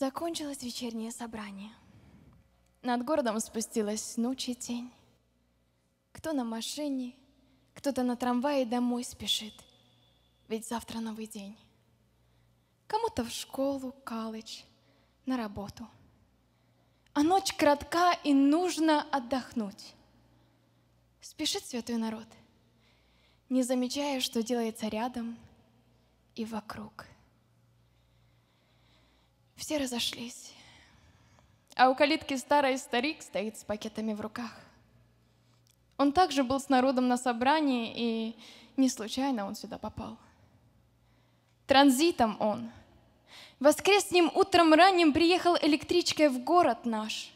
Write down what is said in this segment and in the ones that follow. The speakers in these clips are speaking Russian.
Закончилось вечернее собрание. Над городом спустилась ночи тень. Кто на машине, кто-то на трамвае домой спешит, ведь завтра новый день. Кому-то в школу, калыч, на работу. А ночь кратка, и нужно отдохнуть. Спешит святой народ, не замечая, что делается рядом и вокруг. — все разошлись. А у калитки старый старик стоит с пакетами в руках. Он также был с народом на собрании, и не случайно он сюда попал. Транзитом он. Воскресним утром ранним приехал электричкой в город наш.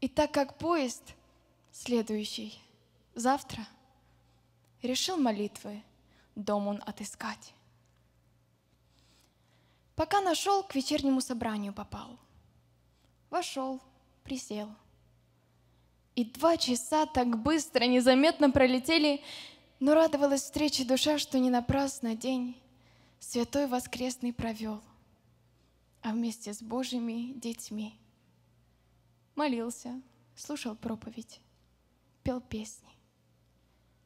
И так как поезд следующий завтра, решил молитвы дом он отыскать. Пока нашел, к вечернему собранию попал. Вошел, присел. И два часа так быстро, незаметно пролетели, но радовалась встрече душа, что не напрасно день Святой Воскресный провел, а вместе с Божьими детьми. Молился, слушал проповедь, пел песни,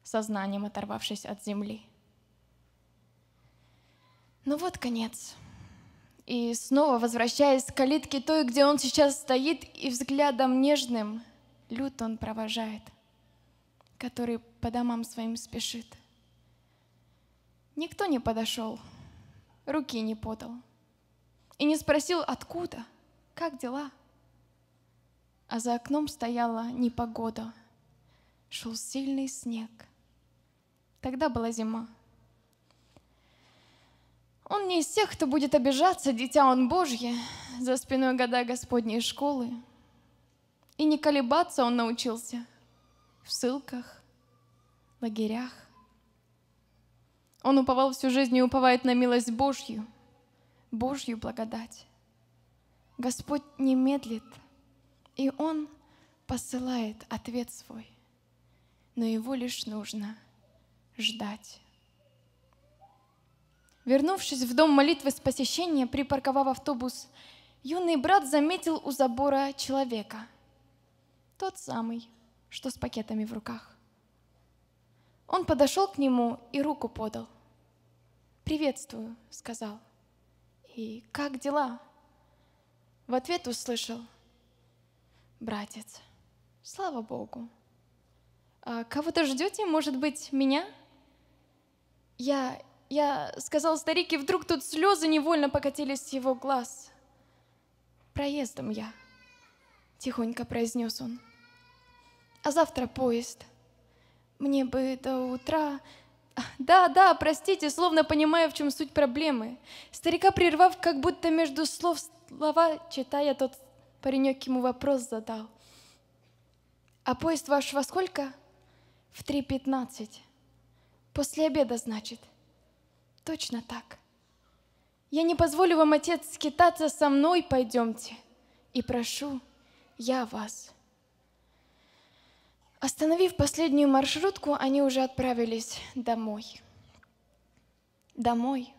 сознанием оторвавшись от земли. Ну вот конец. И снова возвращаясь к калитке той, где он сейчас стоит, и взглядом нежным лют он провожает, который по домам своим спешит. Никто не подошел, руки не подал и не спросил, откуда, как дела. А за окном стояла непогода, шел сильный снег. Тогда была зима. Он не из тех, кто будет обижаться, дитя он Божье, за спиной года Господней школы. И не колебаться он научился в ссылках, лагерях. Он уповал всю жизнь и уповает на милость Божью, Божью благодать. Господь не медлит, и Он посылает ответ свой, но его лишь нужно ждать. Вернувшись в дом молитвы с посещения, припарковав автобус, юный брат заметил у забора человека. Тот самый, что с пакетами в руках. Он подошел к нему и руку подал. «Приветствую», — сказал. «И как дела?» В ответ услышал. «Братец, слава Богу. А кого-то ждете, может быть, меня?» Я я сказал старик, и вдруг тут слезы невольно покатились с его глаз. Проездом я, тихонько произнес он. А завтра поезд. Мне бы до утра... Да, да, простите, словно понимая, в чем суть проблемы. Старика прервав, как будто между слов слова, читая, тот паренек ему вопрос задал. А поезд ваш во сколько? В три пятнадцать. После обеда, значит. — Точно так. Я не позволю вам, Отец, скитаться со мной, пойдемте. И прошу я вас. Остановив последнюю маршрутку, они уже отправились домой. Домой,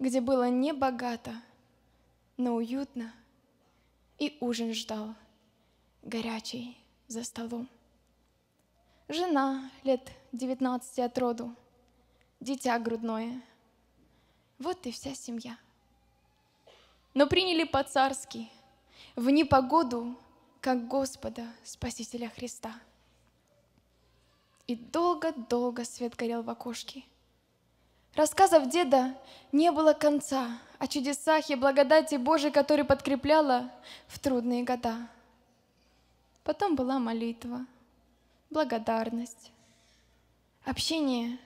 где было не богато, но уютно, и ужин ждал, горячий, за столом. Жена лет 19 от роду, дитя грудное — вот и вся семья. Но приняли по-царски, в непогоду, как Господа, Спасителя Христа. И долго-долго свет горел в окошке. Рассказов деда не было конца о чудесах и благодати Божией, которая подкрепляла в трудные года. Потом была молитва, благодарность. Общение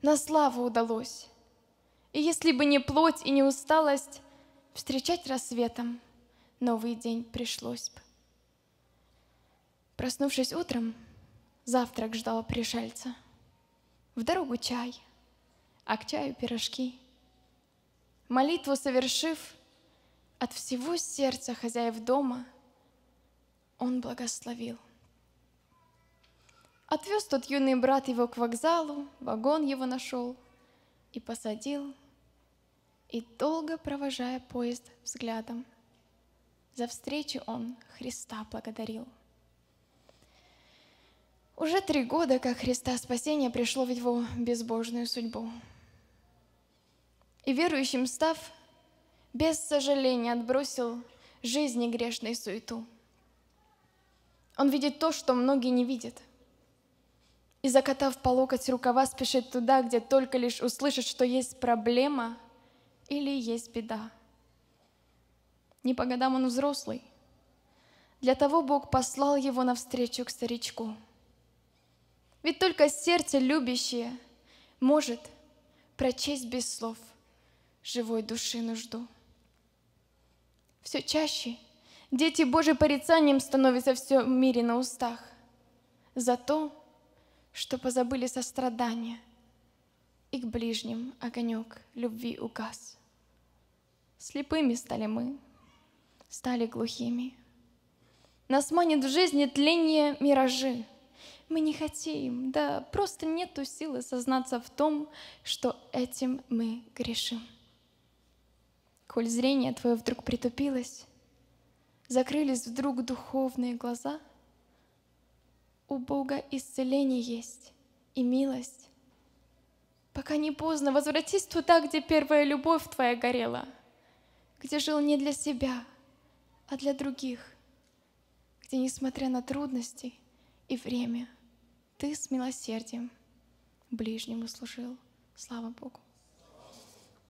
на славу удалось. И если бы не плоть и не усталость, встречать рассветом новый день пришлось бы. Проснувшись утром, завтрак ждал пришельца. В дорогу чай, а к чаю пирожки. Молитву совершив, от всего сердца хозяев дома он благословил. Отвез тот юный брат его к вокзалу, вагон его нашел и посадил и долго провожая поезд взглядом. За встречу он Христа благодарил. Уже три года, как Христа спасение пришло в его безбожную судьбу. И верующим став, без сожаления отбросил жизни грешной суету. Он видит то, что многие не видят. И закатав по локоть рукава, спешит туда, где только лишь услышит, что есть проблема, или есть беда. Не по годам он взрослый. Для того Бог послал его навстречу к старичку. Ведь только сердце любящее может прочесть без слов живой души нужду. Все чаще дети Божьи порицанием становятся все в мире на устах за то, что позабыли сострадание и к ближним огонек любви указ. Слепыми стали мы, стали глухими. Нас манит в жизни тление миражи. Мы не хотим, да просто нету силы сознаться в том, что этим мы грешим. Коль зрение твое вдруг притупилось, закрылись вдруг духовные глаза, у Бога исцеление есть и милость. Пока не поздно, возвратись туда, где первая любовь твоя горела — где жил не для себя, а для других, где, несмотря на трудности и время, ты с милосердием ближнему служил. Слава Богу.